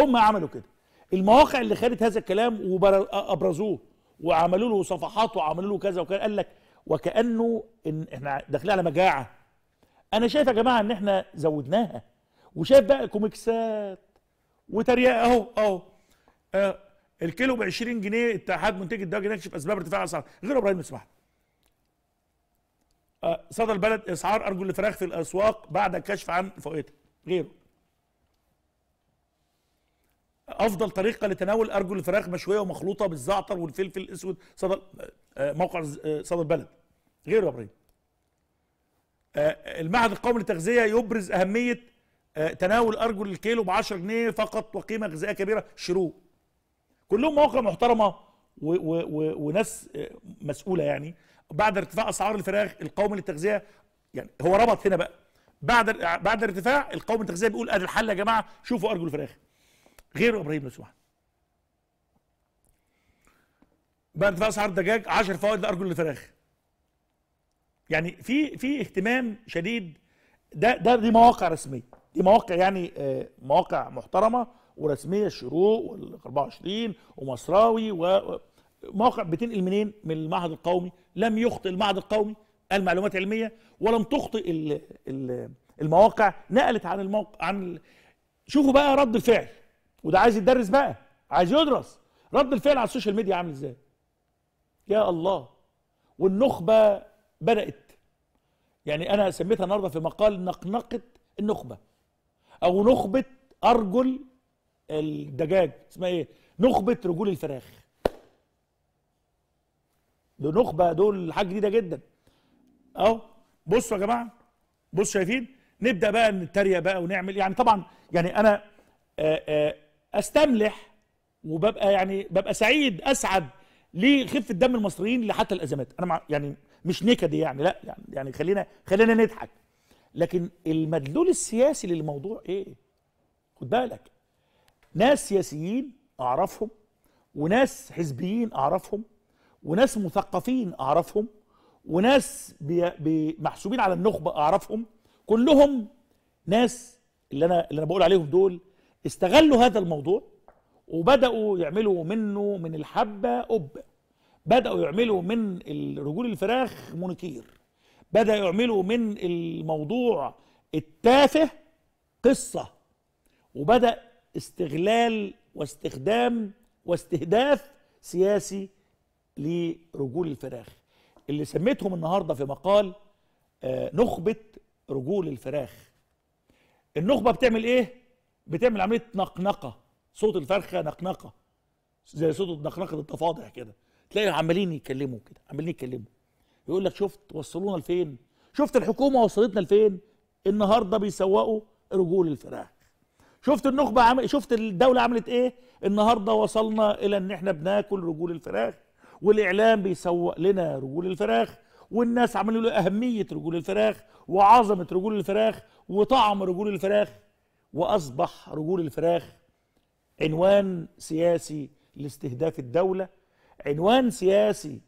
هم عملوا كده المواقع اللي خدت هذا الكلام وابرزوه وعملوا له صفحات وعملوا له كذا وكذا قال لك وكانه ان احنا داخلين على مجاعه انا شايف يا جماعه ان احنا زودناها وشايف بقى كوميكسات وتريقه اهو اهو آه الكيلو ب 20 جنيه اتحاد الدواء الدواجن يكشف اسباب ارتفاع الاسعار غير ابراهيم مسمح آه صدى البلد اسعار ارجل الفراخ في الاسواق بعد الكشف عن فوائدها غيره افضل طريقه لتناول ارجل الفراخ مشويه ومخلوطه بالزعتر والفلفل الاسود صدى آه، آه، موقع آه، صدى البلد غيره يا ابراهيم المعهد القومي للتغذيه يبرز اهميه تناول ارجل الكيلو ب 10 جنيه فقط وقيمه غذائيه كبيره شروه كلهم مواقع محترمه وناس مسؤوله يعني بعد ارتفاع اسعار الفراخ القومي للتغذيه يعني هو ربط هنا بقى بعد بعد ارتفاع القومي للتغذيه بيقول ادي الحل يا جماعه شوفوا ارجل الفراخ غير ابراهيم نسوان بقى ارتفاع اسعار الدجاج 10 فوائد لارجل الفراخ يعني في في اهتمام شديد ده ده دي مواقع رسميه دي مواقع يعني آه، مواقع محترمه ورسميه الشروق وال 24 ومصراوي ومواقع بتنقل منين؟ من المعهد القومي لم يخطئ المعهد القومي المعلومات العلميه ولم تخطئ المواقع نقلت عن الموقع عن شوفوا بقى رد الفعل وده عايز يدرس بقى عايز يدرس رد الفعل على السوشيال ميديا عامل ازاي يا الله والنخبه بدات يعني انا سميتها النهارده في مقال نقنقه النخبه او نخبه ارجل الدجاج اسمها ايه نخبه رجول الفراخ دول نخبه دول حاجه جديده جدا اهو بصوا يا جماعه بصوا شايفين نبدا بقى نتريق بقى ونعمل يعني طبعا يعني انا آآ آه، آآ آه، استملح وببقى يعني ببقى سعيد اسعد لخفه دم المصريين لحتى الازمات انا مع يعني مش نكدي يعني لا يعني يعني خلينا خلينا نضحك لكن المدلول السياسي للموضوع ايه خد بالك ناس سياسيين اعرفهم وناس حزبيين اعرفهم وناس مثقفين اعرفهم وناس محسوبين على النخبه اعرفهم كلهم ناس اللي انا اللي انا بقول عليهم دول استغلوا هذا الموضوع وبداوا يعملوا منه من الحبه أب بداوا يعملوا من رجول الفراخ مونيكير بداوا يعملوا من الموضوع التافه قصه وبدا استغلال واستخدام واستهداف سياسي لرجول الفراخ اللي سميتهم النهارده في مقال آه، نخبه رجول الفراخ النخبه بتعمل ايه بتعمل عمليه نقنقه صوت الفرخه نقنقه زي صوت نقنقه الضفادع كده تلاقي عمالين يتكلموا كده عمالين يتكلموا يقول لك شفت وصلونا لفين شفت الحكومه وصلتنا لفين النهارده بيسوقوا رجول الفراخ شفت النخبه عمل شفت الدوله عملت ايه النهارده وصلنا الى ان احنا بناكل رجول الفراخ والاعلام بيسوق لنا رجول الفراخ والناس عملوا له اهميه رجول الفراخ وعظمه رجول الفراخ وطعم رجول الفراخ وأصبح رجول الفراخ عنوان سياسي لاستهداف الدولة عنوان سياسي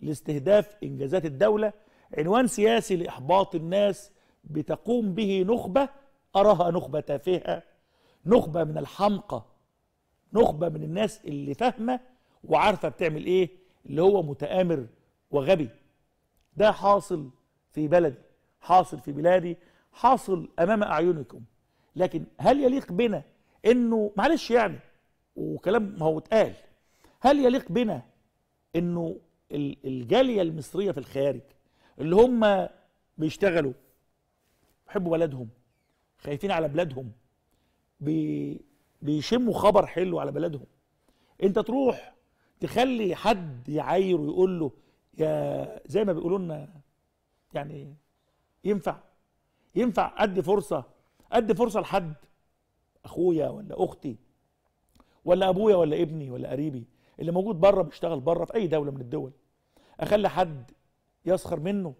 لاستهداف إنجازات الدولة عنوان سياسي لإحباط الناس بتقوم به نخبة أراها نخبة تافهة نخبة من الحمقى نخبة من الناس اللي فاهمة وعارفة بتعمل إيه اللي هو متآمر وغبي ده حاصل في بلدي حاصل في بلادي حاصل أمام أعينكم لكن هل يليق بنا انه معلش يعني وكلام ما هو اتقال هل يليق بنا انه الجاليه المصريه في الخارج اللي هم بيشتغلوا بيحبوا بلدهم خايفين على بلادهم بي بيشموا خبر حلو على بلدهم انت تروح تخلي حد يعاير ويقول له يا زي ما بيقولوا لنا يعني ينفع ينفع ادي فرصه ادي فرصه لحد اخويا ولا اختي ولا ابويا ولا ابني ولا قريبي اللي موجود بره بيشتغل بره في اي دوله من الدول اخلي حد يسخر منه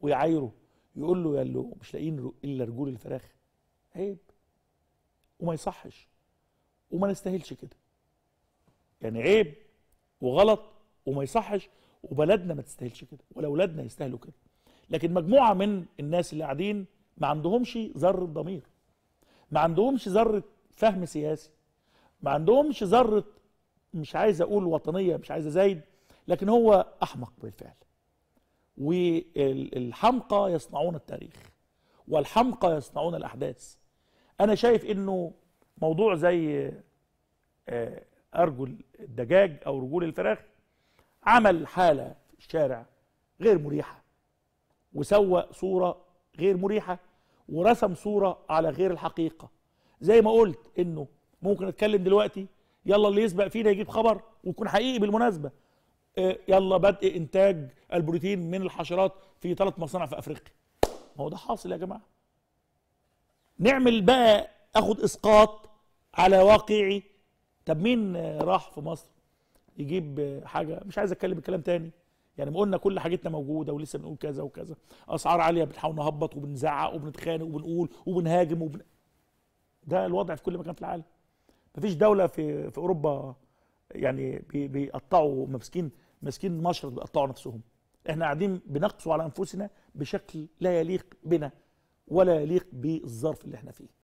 ويعايره يقول له له مش لاقيين الا رجول الفراخ عيب وما يصحش وما نستاهلش كده يعني عيب وغلط وما يصحش وبلدنا ما تستاهلش كده ولا اولادنا يستاهلوا كده لكن مجموعه من الناس اللي قاعدين ما عندهمش ذره ضمير ما عندهمش ذره فهم سياسي ما عندهمش ذره مش عايز اقول وطنيه مش عايز ازايد لكن هو احمق بالفعل والحمقى يصنعون التاريخ والحمقى يصنعون الاحداث انا شايف انه موضوع زي آه، ارجل الدجاج او رجول الفراخ عمل حاله في الشارع غير مريحه وسوى صوره غير مريحه ورسم صورة على غير الحقيقة زي ما قلت انه ممكن اتكلم دلوقتي يلا اللي يسبق فينا يجيب خبر ويكون حقيقي بالمناسبة آه، يلا بدء انتاج البروتين من الحشرات في ثلاث مصانع في افريقيا ما هو ده حاصل يا جماعة نعمل بقى اخد اسقاط على واقعي طب مين راح في مصر يجيب حاجه مش عايز اتكلم الكلام تاني يعني ما قلنا كل حاجتنا موجوده ولسه بنقول كذا وكذا اسعار عاليه بنحاول نهبط وبنزعق وبنتخانق وبنقول وبنهاجم وبن... ده الوضع في كل مكان في العالم مفيش دوله في في اوروبا يعني بي... بيقطعوا ماسكين ماسكين مشرط بيقطعوا نفسهم احنا قاعدين بنقصوا على انفسنا بشكل لا يليق بنا ولا يليق بالظرف اللي احنا فيه